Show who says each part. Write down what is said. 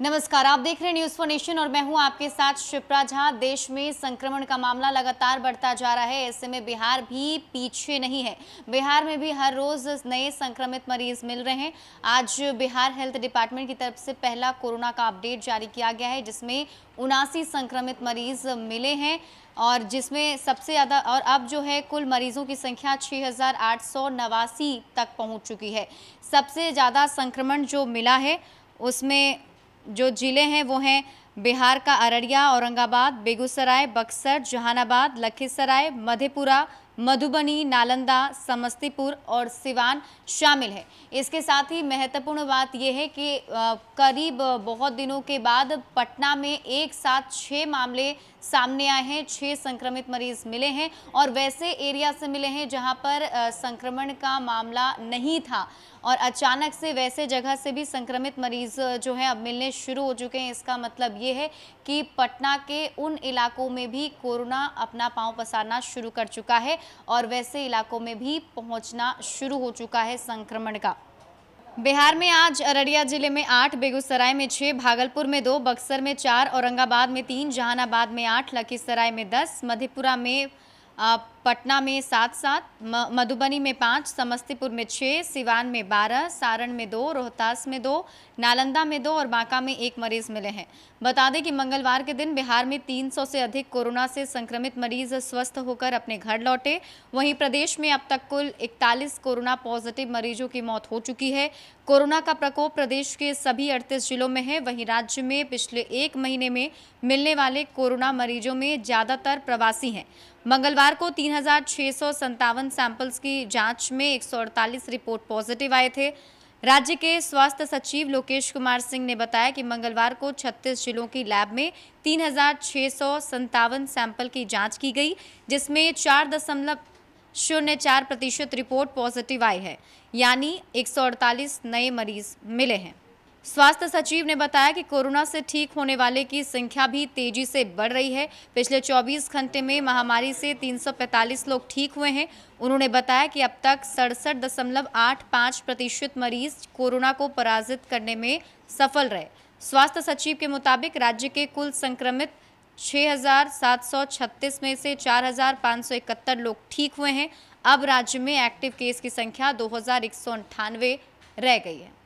Speaker 1: नमस्कार आप देख रहे हैं न्यूज फॉर नेशन और मैं हूं आपके साथ शिप्रा झा देश में संक्रमण का मामला लगातार बढ़ता जा रहा है ऐसे में बिहार भी पीछे नहीं है बिहार में भी हर रोज नए संक्रमित मरीज मिल रहे हैं आज बिहार हेल्थ डिपार्टमेंट की तरफ से पहला कोरोना का अपडेट जारी किया गया है जिसमें उनासी संक्रमित मरीज मिले हैं और जिसमें सबसे ज़्यादा और अब जो है कुल मरीजों की संख्या छः तक पहुँच चुकी है सबसे ज़्यादा संक्रमण जो मिला है उसमें जो ज़िले हैं वो हैं बिहार का अररिया औरंगाबाद बेगूसराय बक्सर जहानाबाद लखीसराय मधेपुरा मधुबनी नालंदा समस्तीपुर और सिवान शामिल है इसके साथ ही महत्वपूर्ण बात यह है कि करीब बहुत दिनों के बाद पटना में एक साथ छः मामले सामने आए हैं छः संक्रमित मरीज मिले हैं और वैसे एरिया से मिले हैं जहां पर संक्रमण का मामला नहीं था और अचानक से वैसे जगह से भी संक्रमित मरीज जो है अब मिलने शुरू हो चुके हैं इसका मतलब ये है कि पटना के उन इलाकों में भी कोरोना अपना पांव पसारना शुरू कर चुका है और वैसे इलाकों में भी पहुंचना शुरू हो चुका है संक्रमण का बिहार में आज अररिया जिले में आठ बेगूसराय में छः भागलपुर में दो बक्सर में चार औरंगाबाद में तीन जहानाबाद में आठ लखीसराय में दस मधेपुरा में पटना में सात सात मधुबनी में पाँच समस्तीपुर में छः सिवान में बारह सारण में दो रोहतास में दो नालंदा में दो और बांका में एक मरीज मिले हैं बता दें कि मंगलवार के दिन बिहार में 300 से अधिक कोरोना से संक्रमित मरीज स्वस्थ होकर अपने घर लौटे वहीं प्रदेश में अब तक कुल इकतालीस कोरोना पॉजिटिव मरीजों की मौत हो चुकी है कोरोना का प्रकोप प्रदेश के सभी अड़तीस जिलों में है वहीं राज्य में पिछले एक महीने में मिलने वाले कोरोना मरीजों में ज़्यादातर प्रवासी हैं मंगलवार को तीन तीन सैंपल्स की जांच में 148 रिपोर्ट पॉजिटिव आए थे राज्य के स्वास्थ्य सचिव लोकेश कुमार सिंह ने बताया कि मंगलवार को 36 जिलों की लैब में तीन सैंपल की जांच की गई जिसमें चार दशमलव शून्य चार प्रतिशत रिपोर्ट पॉजिटिव आई है यानी 148 नए मरीज मिले हैं स्वास्थ्य सचिव ने बताया कि कोरोना से ठीक होने वाले की संख्या भी तेजी से बढ़ रही है पिछले 24 घंटे में महामारी से 345 लोग ठीक हुए हैं उन्होंने बताया कि अब तक सड़सठ दशमलव आठ पाँच प्रतिशत मरीज कोरोना को पराजित करने में सफल रहे स्वास्थ्य सचिव के मुताबिक राज्य के कुल संक्रमित 6,736 में से 4,571 लोग ठीक हुए हैं अब राज्य में एक्टिव केस की संख्या दो रह गई है